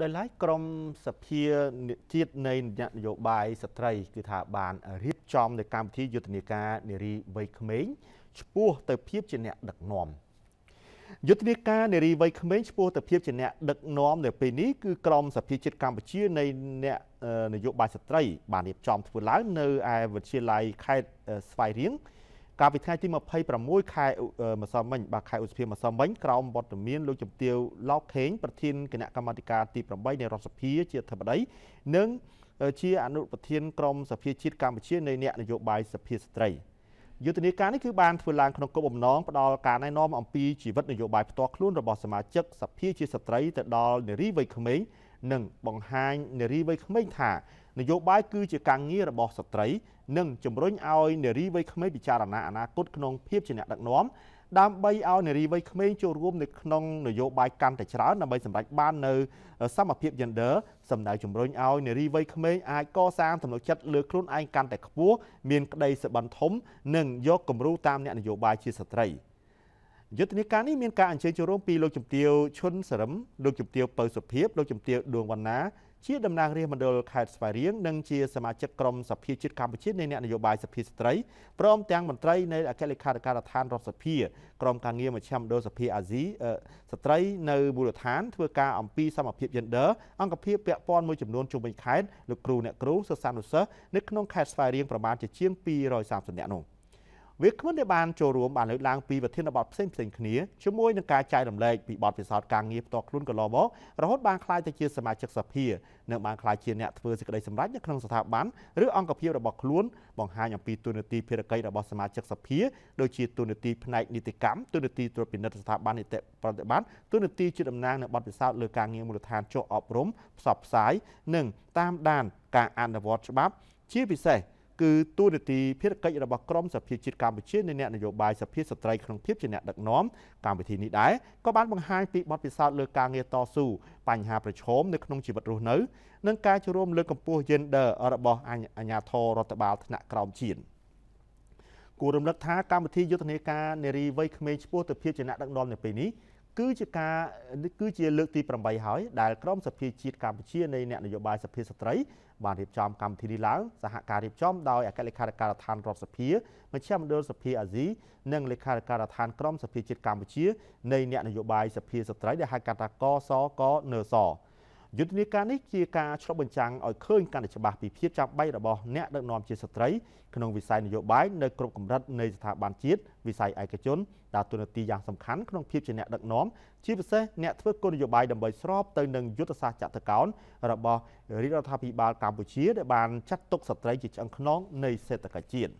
ដោយឡែកក្រមសភាជាតិនៃនយោបាយស្ត្រី គឺថាបានរៀបចំ នៅកម្មវិធីយុទ្ធនាការនារីវ័យក្មេងឈ្មោះទៅភាពជាអ្នកដឹកនាំយុទ្ធនាការនារីវ័យក្មេងឈ្មោះទៅភាពជាអ្នកដឹកនាំនៅ ពេលនេះគឺក្រមសភាជាតិកម្ពុជានៃអ្នកនយោបាយស្ត្រី បានរៀបចំធ្វើឡើងនៅឯវិទ្យាល័យខេត្តស្វាយរៀងកាលពីថ្ងៃទី26ខែម្សិលមិញបាទខែឧសភាម្សិលមិញក្រោមវត្តមានលោកជំទាវឡោកខេងប្រធានគណៈកម្មាធិការទី8នៃរដ្ឋសភាជាអធិបតី និង ជាអនុប្រធានក្រុមសភា ជាតិកម្ពុជានៃអ្នកនយោបាយសភាស្ត្រីយុទ្ធនាការនេះគឺបានធ្វើឡើងក្នុងគោលបំណងផ្ដល់ការណែនាំអំពីជីវិតនយោបាយផ្ទាល់ខ្លួនរបស់សមាជិកសភាជាស្ត្រីទៅដល់នារីវ័យក្មេងនិងបង្ហាញនារីវ័យក្មេងថានយោបាយគឺជាការងាររបស់ស្ត្រី និងជំរុញឲ្យនារីវ័យក្មេងពិចារណាអនាគតក្នុងភាពជាអ្នកដឹកនាំដើម្បីឲ្យនារីវ័យក្មេងចូលរួមនៅក្នុងនយោបាយកាន់តែច្រើនដើម្បីសម្រេចបាននៅសមភាព gender សម្ដៅជំរុញឲ្យនារីវ័យក្មេងអាចកសាងទំនុកចិត្តលើខ្លួនឯងកាន់តែខ្ពស់មានក្តីសប្បុរសធម៌និងយកគំរូតាមអ្នកនយោបាយជាស្ត្រី។យុទ្ធនាការនេះមានការអញ្ជើញចូលរួមពីលោកជំទាវឈុនសរឹមលោកជំទាវពៅសុភាពលោកជំទាវដួងវណ្ណាជាតំណាងរាជមណ្ឌលខេត្តស្វាយរៀងនិងជាសមាជិកក្រុមសភាជាតិកម្ពុជានៃអ្នកនយោបាយសភាស្ត្រីព្រមទាំងមន្ត្រីនៃអគ្គលេខាធិការដ្ឋានរដ្ឋសភាក្រុមការងារមជ្ឈមណ្ឌលសភាអាស៊ីស្ត្រីនៅមូលដ្ឋានធ្វើការអំពីសមភាព gender អង្គភាពពាក់ព័ន្ធមួយចំនួនជុំវិញខេត្តលោកគ្រូអ្នកគ្រូសិស្សានុសិស្សនៅក្នុងខេត្តស្វាយរៀងប្រមាណជាជាង230នាក់នោះ។វាគ្មិនដែលបានចូលរួមបានលើកឡើងពីប្រធានបទផ្សេងផ្សេងគ្នាជាមួយនឹងការចែករំលែកពីបទពិសោធន៍ការងារផ្ទាល់ខ្លួនកន្លងមករហូតបានក្លាយទៅជាសមាជិកសភានិងបានក្លាយជាអ្នកធ្វើសេចក្តីសម្រេចនៅក្នុងស្ថាប័នឬអង្គភាពរបស់ខ្លួន បង្ហាញអំពីទូនាទីភារកិច្ចរបស់សមាជិកសភាដូចជាទូនាទីផ្នែកនីតិកម្មទូនាទីត្រួតពិនិត្យស្ថាប័ននីតិប្រតិបត្តិទូនាទីជាតំណាងនៅបទពិសោធន៍លើការងារមូលដ្ឋានចុះអប់រំផ្សព្វផ្សាយនិងតាមដានការអនុវត្តច្បាប់ជាពិសេសគឺទូនាទីភារកិច្ចរបស់ក្រមសភាជាតិកម្ពុជានៃអ្នកនយោបាយសភាស្ត្រីក្នុងភាពជាអ្នកដឹកនាំកម្មវិធីនេះដែរក៏បានបង្ហាញពីបទពិសោធន៍លើការងារតស៊ូបញ្ហាប្រឈមនៅក្នុងជីវិតរស់នៅ និងការចូលរួមលើកកម្ពស់ gender របស់អាជ្ញាធររដ្ឋបាលថ្នាក់ក្រោមជាតិគួររំលឹកថាកម្មវិធីយុទ្ធនាការនារីវ័យក្មេងឆ្ពោះទៅភាពជាអ្នកដឹកនាំនៅពេលនេះគឺជាការគឺជាលើកទី8ហើយដែលក្រមសភាជាតិកម្ពុជានៃអ្នកនយោបាយសភាស្ត្រី បានរៀបចំកម្មវិធីនេះឡើងសហការរៀបចំដោយអគ្គលេខាធិការដ្ឋានរដ្ឋសភាមជ្ឈមណ្ឌលសភាអាស៊ីនិងលេខាធិការដ្ឋានក្រមសភាជាតិកម្ពុជានៃអ្នកនយោបាយសភាស្ត្រីដែលហៅកាត់ថាកសកនសយុទ្ធនាការនេះជាការឆ្លុះបញ្ចាំងឲ្យឃើញកាន់តែច្បាស់ពីភាពចាំបាច់របស់អ្នកដឹកនាំជាស្ត្រីក្នុងវិស័យនយោបាយនៅគ្រប់កម្រិតនៃស្ថាប័នជាតិវិស័យឯកជនដើរតួនាទីយ៉ាងសំខាន់ក្នុងភាពជាអ្នកដឹកនាំជាពិសេសអ្នកធ្វើគោលនយោបាយដើម្បីស្របទៅនឹងយុទ្ធសាស្ត្រចក្រកោណរបស់រដ្ឋាភិបាលកម្ពុជាដែលបានចាត់ទុកស្ត្រីជាឆ្អឹងខ្នងនៃសេដ្ឋកិច្ចជាតិ។